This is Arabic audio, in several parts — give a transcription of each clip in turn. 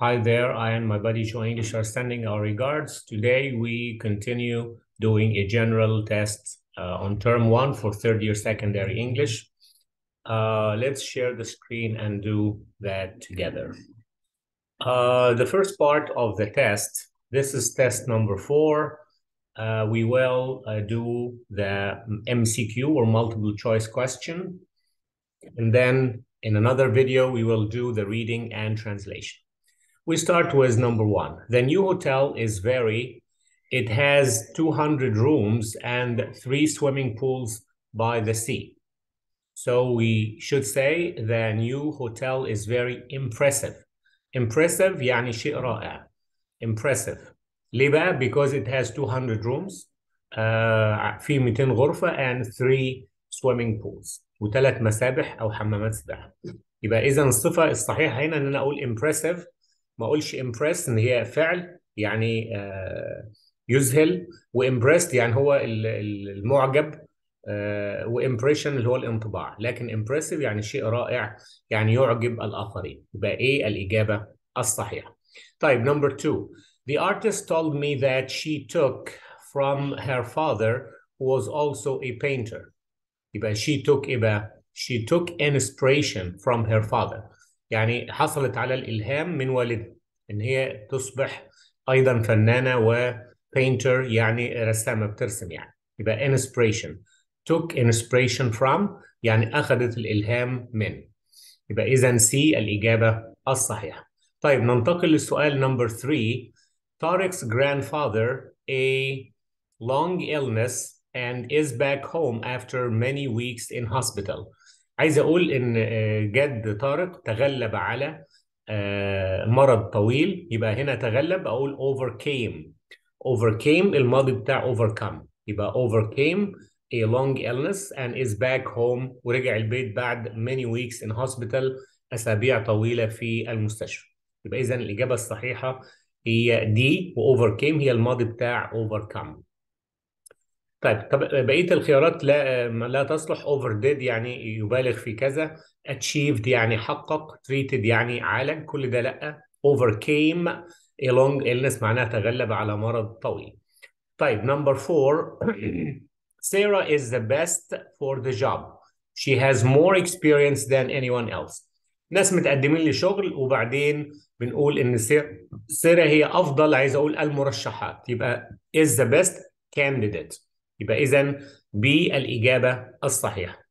Hi there, I and my buddy Joe English are sending our regards. Today we continue doing a general test uh, on term one for third year secondary English. Uh, let's share the screen and do that together. Uh, the first part of the test, this is test number four. Uh, we will uh, do the MCQ or multiple choice question. And then in another video, we will do the reading and translation we start with number one. The new hotel is very, it has 200 rooms and three swimming pools by the sea. So we should say the new hotel is very impressive. Impressive, يعني شيء رائع. Impressive. ليه بقى؟ Because it has 200 rooms, uh, في 200 غرفة and 3 swimming pools وثلاث مسابح أو حمامات سباحة. يبقى إذا الصفة الصحيحة هنا إن أنا أقول impressive ما اقولش امبرس ان هي فعل يعني آه، يذهل وامبرست يعني هو المعجب آه، وامبريشن اللي هو الانطباع لكن امبرسيف يعني شيء رائع يعني يعجب الاخرين يبقى ايه الاجابه الصحيحه طيب نمبر 2 The artist told me that she took from her father who was also a painter. يبقى she took يبقى إيه she took inspiration from her father. يعني حصلت على الالهام من والدها ان هي تصبح ايضا فنانه و painter يعني رسامه بترسم يعني يبقى inspiration took inspiration from يعني اخذت الالهام من يبقى اذا سي الاجابه الصحيحه طيب ننتقل للسؤال نمبر 3 طارق's grandfather a long illness and is back home after many weeks in hospital عايز اقول ان آه، جد طارق تغلب على آه، مرض طويل يبقى هنا تغلب اقول overcame overcame الماضي بتاع overcome يبقى overcame a long illness and is back home ورجع البيت بعد many weeks in hospital اسابيع طويله في المستشفى يبقى اذا الاجابه الصحيحه هي دي و overcame هي الماضي بتاع overcome طيب طب بقيه الخيارات لا لا تصلح اوفر ديد يعني يبالغ في كذا اتشيفد يعني حقق تريتد يعني عالج كل ده لا اوفر كيم لونج illness معناها تغلب على مرض طويل طيب نمبر 4 از ذا the best for the job. She has more experience than anyone else. ناس متقدمين لشغل وبعدين بنقول ان سيرا هي افضل عايز اقول المرشحات يبقى از the best candidate. يبقى إذا الإجابة الصحيحة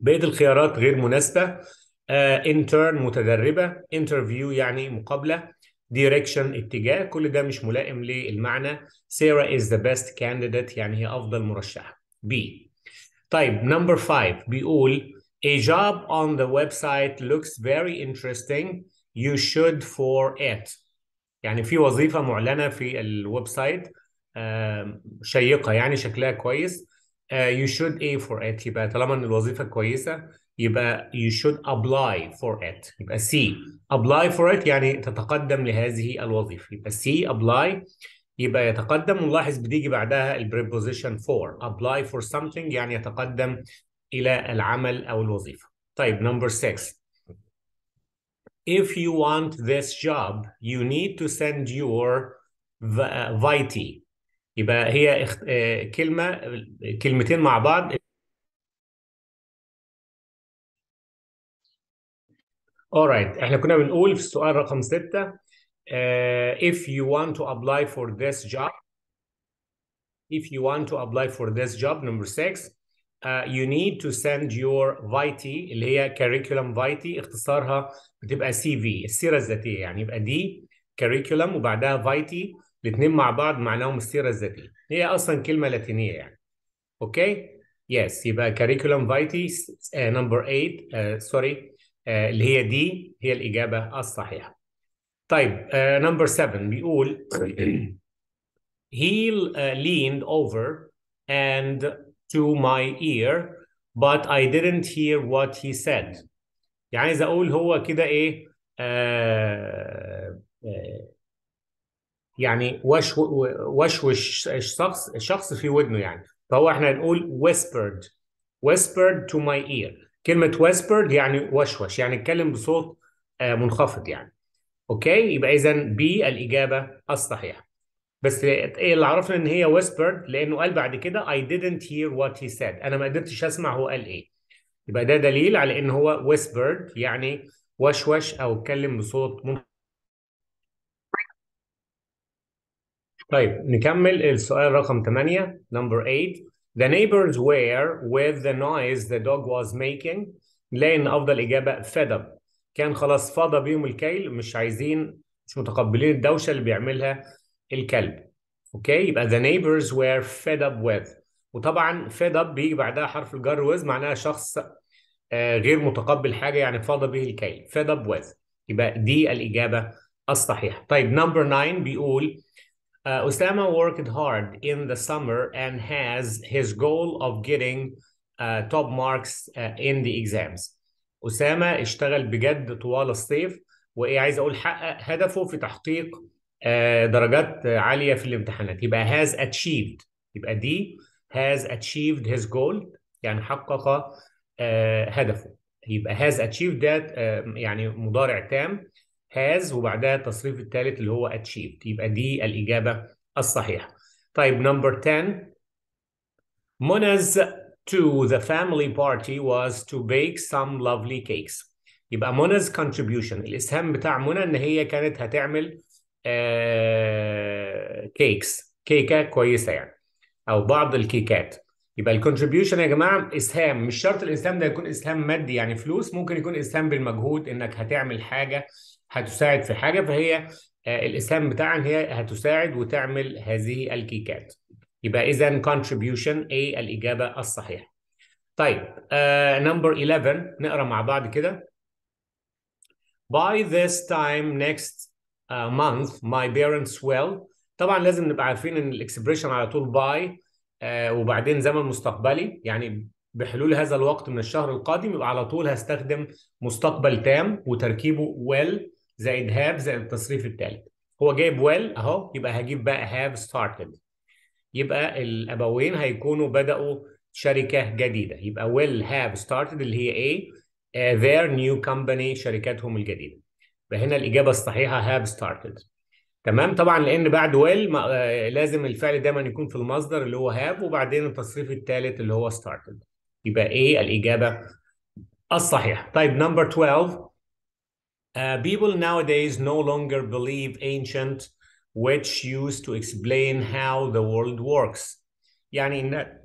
بقيت الخيارات غير مناسبة انترن آه، uh, متدربة انترفيو يعني مقابلة دايركشن اتجاه كل ده مش ملائم للمعنى سيرا از ذا بيست كانديديت يعني هي أفضل مرشحة بي طيب نمبر 5 بيقول A job on the website looks very interesting. You should for it. يعني في وظيفة معلنة في الويب سايت شيقة يعني شكلها كويس يو شود اي فور ات يبقى طالما ان الوظيفة كويسة يبقى يو شود ابلاي فور ات يبقى سي ابلاي فور ات يعني تتقدم لهذه الوظيفة يبقى سي ابلاي يبقى يتقدم ونلاحظ بتيجي بعدها البريبوزيشن فور ابلاي فور سمثينج يعني يتقدم إلى العمل أو الوظيفة طيب نمبر 6 If you want this job, you need to send your VIT uh, يبقى هي كلمة كلمتين مع بعض alright احنا كنا بنقول في السؤال رقم ستة if you want to apply for this job if you want to apply for this job number six uh, you need to send your VIT اللي هي curriculum vitae اختصارها بتبقى CV السيرة الذاتية يعني يبقى دي curriculum وبعدها vitae الاثنين مع بعض معناهم السيره الذاتيه هي اصلا كلمه لاتينيه يعني اوكي يس يبقى كاريكولم فايتي نمبر 8 سوري اللي هي دي هي الاجابه الصحيحه طيب نمبر uh, 7 بيقول he آه، leaned over and to my ear but I didn't hear what he said يعني عايز اقول هو كده ايه آه، آه، يعني وش وشوش الشخص الشخص في ودنه يعني فهو احنا نقول whispered whispered to my ear كلمة whispered يعني وشوش يعني اتكلم بصوت آه، منخفض يعني اوكي يبقى اذا بي الاجابة الصحيحة بس ايه اللي عرفنا ان هي whispered لانه قال بعد كده I didn't hear what he said انا ما قدرتش اسمع هو قال ايه يبقى ده دليل على ان هو whispered يعني وشوش او اتكلم بصوت منخفض طيب نكمل السؤال رقم 8 نمبر 8 The neighbors were with the noise the dog was making نلاقي ان افضل اجابه fed up كان خلاص فاضى بيهم الكيل مش عايزين مش متقبلين الدوشه اللي بيعملها الكلب اوكي يبقى the neighbors were fed up with وطبعا fed up بيجي بعدها حرف الجر with معناها شخص آه، غير متقبل حاجه يعني فاضى به الكيل fed up with يبقى دي الاجابه الصحيحه طيب نمبر 9 بيقول Uh, Osama worked hard in the summer and has his goal of getting uh, top marks uh, in the exams. أسامة اشتغل بجد طوال الصيف وإيه عايز أقول حقق هدفه في تحقيق درجات عالية في الامتحانات يبقى has achieved يبقى دي has achieved his goal يعني حقق هدفه يبقى has achieved that يعني مضارع تام has وبعدها التصريف الثالث اللي هو achieved يبقى دي الإجابة الصحيحة طيب نمبر 10 منى's to the family party was to bake some lovely cakes يبقى منى's contribution الإسهام بتاع منى إن هي كانت هتعمل كيكس آه، كيكة كويسة يعني أو بعض الكيكات يبقى الكونتريبيوشن يا جماعه اسهام مش شرط الاسهام ده يكون اسهام مادي يعني فلوس ممكن يكون اسهام بالمجهود انك هتعمل حاجه هتساعد في حاجه فهي آه، الاسهام بتاعها هي هتساعد وتعمل هذه الكيكات يبقى اذا contribution ايه الاجابه الصحيحه طيب نمبر uh, 11 نقرا مع بعض كده by this time next uh, month my parents will طبعا لازم نبقى عارفين ان الاكسبريشن على طول by uh, وبعدين زمن مستقبلي يعني بحلول هذا الوقت من الشهر القادم يبقى على طول هستخدم مستقبل تام وتركيبه well زائد هاف زائد التصريف الثالث هو جايب ويل well اهو يبقى هجيب بقى هاف ستارتد يبقى الابوين هيكونوا بداوا شركه جديده يبقى ويل هاف ستارتد اللي هي ايه ذير نيو كومباني شركاتهم الجديده يبقى هنا الاجابه الصحيحه هاف ستارتد تمام طبعا لان بعد ويل well آه، لازم الفعل دايما يكون في المصدر اللي هو هاف وبعدين التصريف الثالث اللي هو ستارتد يبقى ايه الاجابه الصحيحه طيب نمبر 12 Uh, people nowadays no longer believe ancient which used to explain how the world works يعني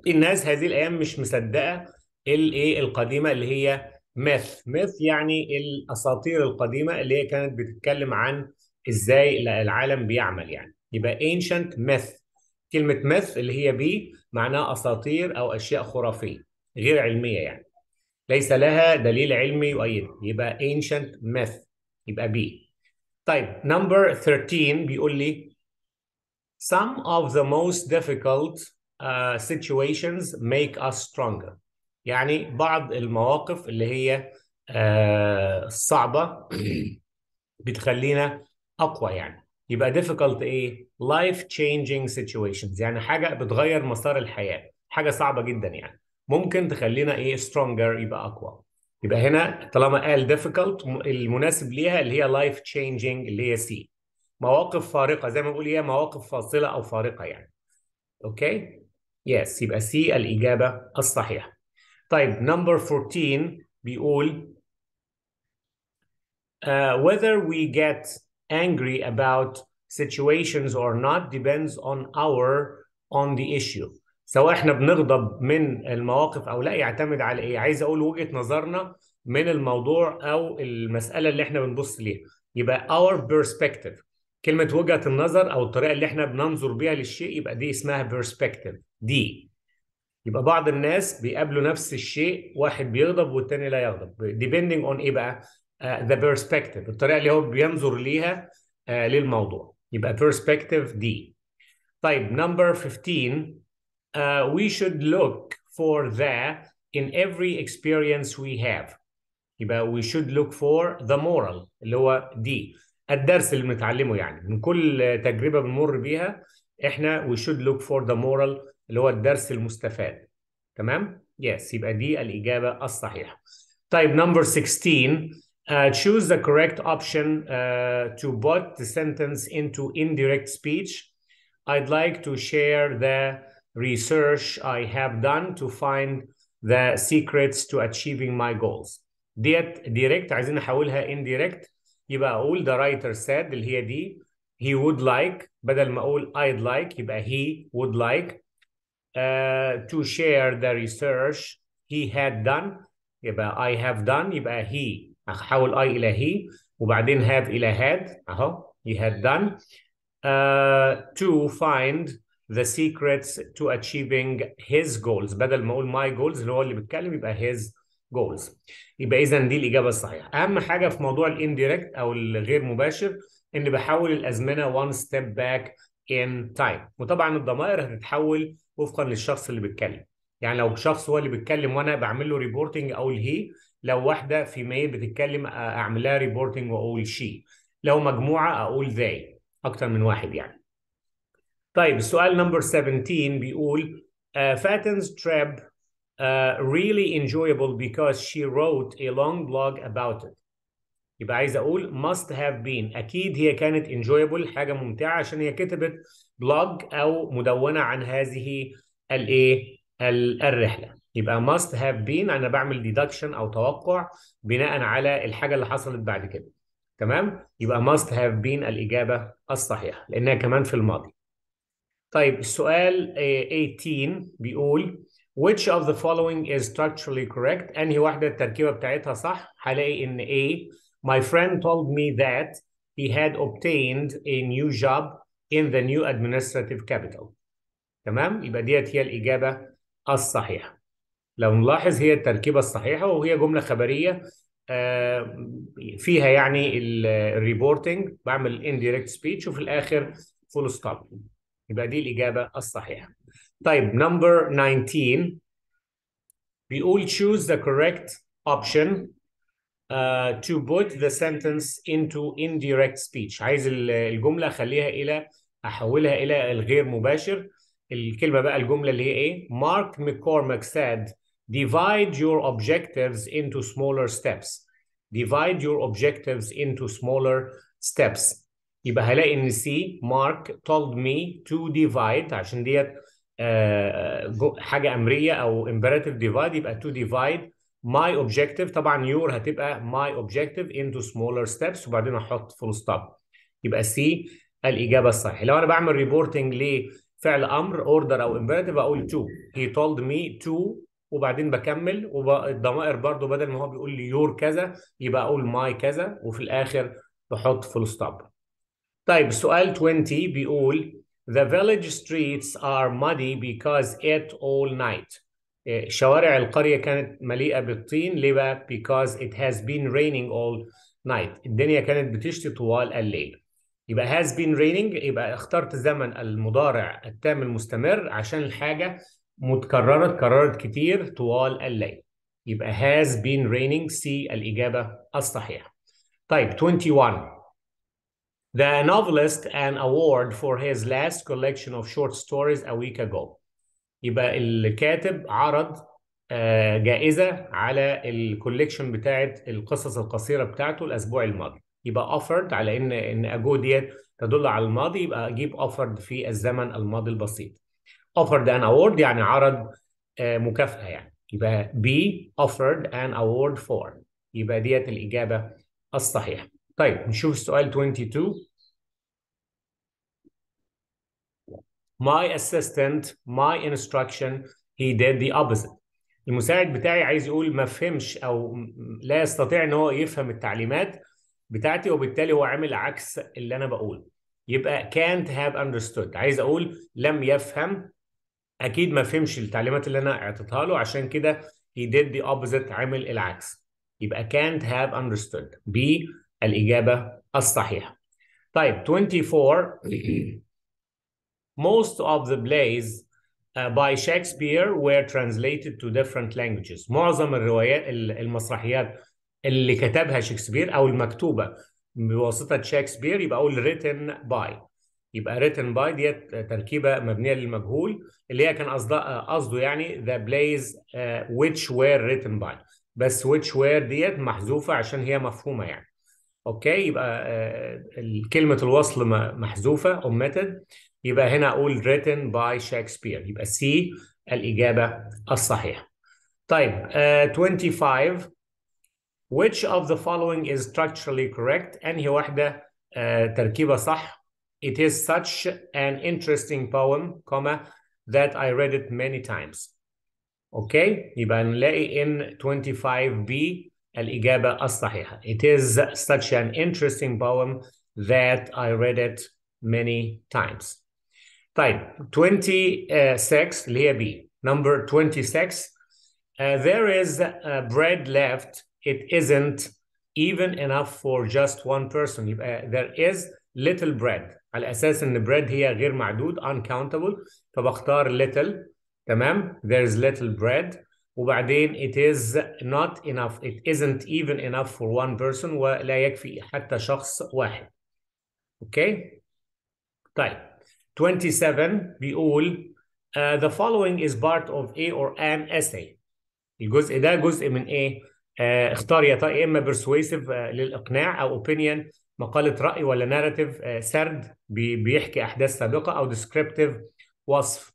الناس هذه الايام مش مصدقه الايه القديمه اللي هي myth myth يعني الاساطير القديمه اللي هي كانت بتتكلم عن ازاي العالم بيعمل يعني يبقى ancient myth كلمه myth اللي هي بي معناها اساطير او اشياء خرافيه غير علميه يعني ليس لها دليل علمي يؤيدها يبقى ancient myth يبقى بي طيب نمبر 13 بيقول لي some of the most difficult uh, situations make us stronger يعني بعض المواقف اللي هي uh, صعبة بتخلينا أقوى يعني يبقى difficult إيه life changing situations يعني حاجة بتغير مسار الحياة حاجة صعبة جدا يعني ممكن تخلينا إيه stronger يبقى أقوى يبقى هنا طالما قال difficult المناسب ليها اللي هي life changing اللي هي سي مواقف فارقه زي ما بقول هي مواقف فاصله او فارقه يعني اوكي يس يبقى سي الاجابه الصحيحه طيب نمبر 14 بيقول uh, whether we get angry about situations or not depends on our on the issue سواء احنا بنغضب من المواقف او لا يعتمد على ايه عايز اقول وجهه نظرنا من الموضوع او المساله اللي احنا بنبص ليها يبقى اور بيرسبكتيف كلمه وجهه النظر او الطريقه اللي احنا بننظر بيها للشيء يبقى دي اسمها بيرسبكتيف دي يبقى بعض الناس بيقابلوا نفس الشيء واحد بيغضب والتاني لا يغضب ديبندنج اون ايه بقى ذا آه، بيرسبكتيف الطريقه اللي هو بينظر ليها uh, للموضوع يبقى بيرسبكتيف دي طيب نمبر 15 uh, we should look for that in every experience we have يبقى we should look for the moral اللي هو دي الدرس اللي بنتعلمه يعني من كل تجربه بنمر بيها احنا we should look for the moral اللي هو الدرس المستفاد تمام؟ yes يبقى دي الاجابه الصحيحه. طيب number 16 Uh, choose the correct option uh, to put the sentence into indirect speech. I'd like to share the research I have done to find the secrets to achieving my goals ديت direct عايزين نحولها indirect يبقى أقول the writer said اللي هي دي he would like بدل ما أقول I'd like يبقى he would like uh, to share the research he had done يبقى I have done يبقى he هحول I إلى he وبعدين have إلى had أهو he had done uh, to find the secrets to achieving his goals بدل ما اقول my goals اللي هو اللي بيتكلم يبقى his goals يبقى اذا دي الاجابه الصحيحه اهم حاجه في موضوع الانديركت او الغير مباشر ان بحول الازمنه one step back in time وطبعا الضمائر هتتحول وفقا للشخص اللي بيتكلم يعني لو شخص هو اللي بيتكلم وانا بعمل له ريبورتنج اقول هي لو واحده في ميل بتتكلم اعمل لها ريبورتنج واقول شي لو مجموعه اقول ذي اكتر من واحد يعني طيب السؤال نمبر 17 بيقول uh, Fatin's trip uh, really enjoyable because she wrote a long blog about it. يبقى عايز اقول must have been اكيد هي كانت enjoyable حاجه ممتعه عشان هي كتبت بلوج او مدونه عن هذه الايه الرحله. يبقى must have been انا بعمل deduction او توقع بناء على الحاجه اللي حصلت بعد كده. تمام؟ يبقى must have been الاجابه الصحيحه لانها كمان في الماضي. طيب السؤال 18 آه، بيقول which of the following is structurally correct انهي واحده التركيبه بتاعتها صح هلاقي ان A my friend told me that he had obtained a new job in the new administrative capital تمام يبقى ديت هي الاجابه الصحيحه لو نلاحظ هي التركيبه الصحيحه وهي جمله خبريه آه، فيها يعني الريبورتنج بعمل indirect speech وفي الاخر full stop يبقى دي الإجابة الصحيحة طيب نمبر 19 بيقول choose the correct option uh, to put the sentence into indirect speech عايز الجملة أخليها إلى أحولها إلى الغير مباشر الكلمة بقى الجملة اللي هي إيه Mark McCormack said divide your objectives into smaller steps divide your objectives into smaller steps يبقى هلاقي ان سي مارك told مي تو ديفايد عشان ديت آه، آه، حاجه امريه او امبيراتيف ديفايد يبقى تو ديفايد my objective طبعا يور هتبقى my objective into smaller steps وبعدين احط فول ستوب يبقى سي الاجابه الصحيحه لو انا بعمل ريبورتنج لفعل امر اوردر او امبيراتيف اقول تو هي تولد مي تو وبعدين بكمل والضمائر برضو بدل ما هو بيقول لي يور كذا يبقى اقول ماي كذا وفي الاخر بحط فول ستوب طيب سؤال 20 بيقول The village streets are muddy because it all night. إيه، شوارع القرية كانت مليئة بالطين ليه بقى؟ Because it has been raining all night. الدنيا كانت بتشتي طوال الليل. يبقى has been raining يبقى اخترت الزمن المضارع التام المستمر عشان الحاجة متكررة اتكررت كتير طوال الليل. يبقى has been raining سي الإجابة الصحيحة. طيب 21 The Novelist an award for his last collection of short stories a week ago. يبقى الكاتب عرض آه، جائزة على الكوليكشن بتاعة القصص القصيرة بتاعته الأسبوع الماضي. يبقى offered على إن إن أجو ديت تدل على الماضي يبقى أجيب offered في الزمن الماضي البسيط. offered an award يعني عرض آه، مكافأة يعني. يبقى be offered an award for. يبقى ديت الإجابة الصحيحة. طيب نشوف السؤال 22 My assistant, my instruction, he did the opposite. المساعد بتاعي عايز يقول ما فهمش او لا يستطيع ان هو يفهم التعليمات بتاعتي وبالتالي هو عمل عكس اللي انا بقوله. يبقى can't have understood عايز اقول لم يفهم اكيد ما فهمش التعليمات اللي انا اعطيتها له عشان كده he did the opposite عمل العكس. يبقى can't have understood. B الإجابة الصحيحة. طيب 24 Most of the plays uh, by Shakespeare were translated to different languages. معظم الروايات المسرحيات اللي كتبها شكسبير أو المكتوبة بواسطة شكسبير يبقى أقول written by. يبقى written by ديت تركيبة مبنية للمجهول اللي هي كان قصده قصده يعني the plays uh, which were written by. بس which were ديت محذوفة عشان هي مفهومة يعني. اوكي يبقى كلمه الوصل محذوفه omitted يبقى هنا اقول written by Shakespeare يبقى سي الاجابه الصحيحه طيب uh, 25 which of the following is structurally correct انهي واحده uh, تركيبه صح it is such an interesting poem comma that I read it many times اوكي يبقى نلاقي ان 25b الإجابة الصحيحة. It is such an interesting poem that I read it many times. طيب 26 اللي هي B. Number 26. Uh, there is uh, bread left. It isn't even enough for just one person. Uh, there is little bread. على أساس إن bread هي غير معدود uncountable فبختار little. تمام؟ There is little bread. وبعدين it is not enough it isn't even enough for one person ولا يكفي حتى شخص واحد اوكي طيب 27 بيقول uh, the following is part of a or an essay الجزء ده جزء من ايه uh, اختار يا طيب اما persuasive uh, للاقناع او opinion مقالة رأي ولا narrative uh, سرد بي, بيحكي أحداث سابقة أو descriptive وصف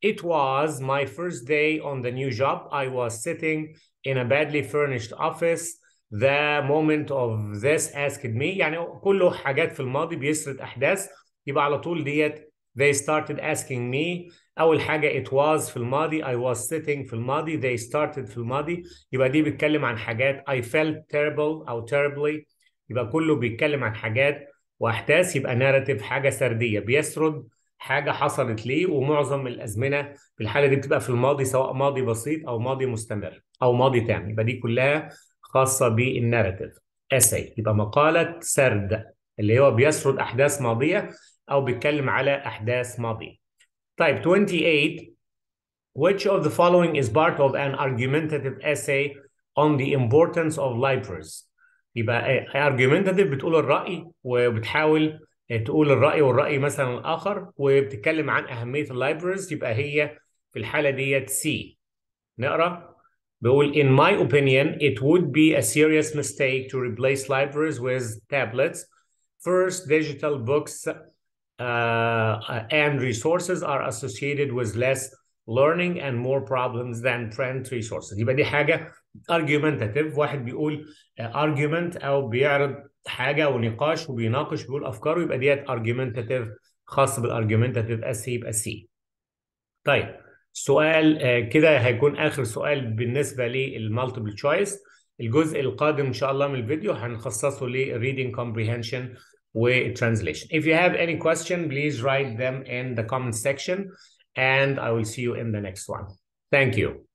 It was my first day on the new job. I was sitting in a badly furnished office. The moment of this asked me يعني كله حاجات في الماضي بيسرد أحداث يبقى على طول ديت they started asking me أول حاجة it was في الماضي I was sitting في الماضي they started في الماضي يبقى دي بيتكلم عن حاجات I felt terrible أو terribly يبقى كله بيتكلم عن حاجات وأحداث يبقى narrative حاجة سردية بيسرد حاجه حصلت ليه ومعظم الازمنه في الحاله دي بتبقى في الماضي سواء ماضي بسيط او ماضي مستمر او ماضي تام يبقى دي كلها خاصه بالناريتيف اسي يبقى مقاله سرد اللي هو بيسرد احداث ماضيه او بيتكلم على احداث ماضيه طيب 28 which of the following is part of an argumentative essay on the importance of libraries يبقى آه، argumentative بتقول الرأي وبتحاول تقول الراي والراي مثلا الاخر وبتتكلم عن اهميه اللايبرز يبقى هي في الحاله ديت سي نقرا بيقول in my opinion it would be a serious mistake to replace libraries with tablets first digital books uh, and resources are associated with less learning and more problems than friend resources يبقى دي حاجه argumentative واحد بيقول آه، argument او بيعرض حاجه ونقاش وبيناقش بيقول افكاره يبقى ديت argumentative خاص argumentative essay يبقى سي طيب سؤال آه، كده هيكون اخر سؤال بالنسبه للمالتيبل تشويس الجزء القادم ان شاء الله من الفيديو هنخصصه للريدنج comprehension وترانزليشن if you have any question please write them in the comment section and I will see you in the next one. Thank you.